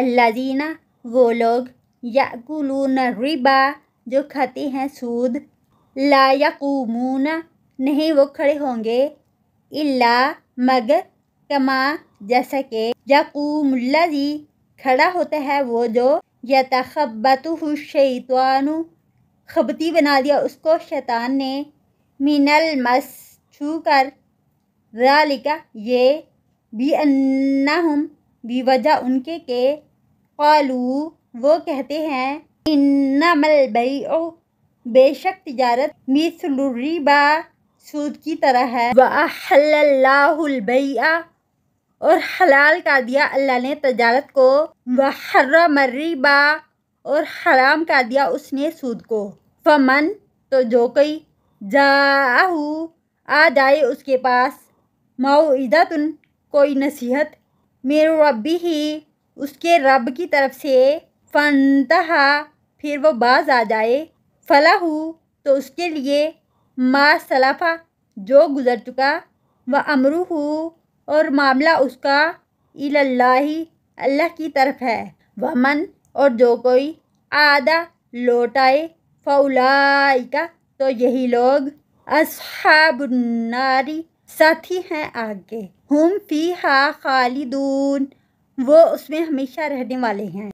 अल्लादीना वो लोग याकुलून रिबा जो खाते हैं सूद ला याकूमूना नहीं वो खड़े होंगे इल्ला मग कमा जैसा कि यकूमल्लाजी खड़ा होता है वो जो यतखबतु शैतानु खबती बना दिया उसको शैतान ने मिनल मस छू कर रालिका ये भी अन्ना हम भी वजह उनके के कालू वो कहते हैं इन्नामल बई बेशक तजारत बा सूद की तरह है वहल्लाबैया और हलाल कर दिया अल्लाह ने तजारत को वहर मर्रिबा और हराम कर दिया उसने सूद को फमन तो जो कोई जाहू आ जाए उसके पास माउदातन कोई नसीहत मेरे रबी ही उसके रब की तरफ से फनतहा फिर वो बाज आ जाए फलाहू तो उसके लिए मा सलाफा जो गुज़र चुका व अमरूहू और मामला उसका इल्लाही अल्लाह की तरफ है मन और जो कोई आधा लौटाए फौलाई का तो यही लोग असहाबुन्नारी साथी हैं आगे हम फी हा खालिदून वो उसमें हमेशा रहने वाले हैं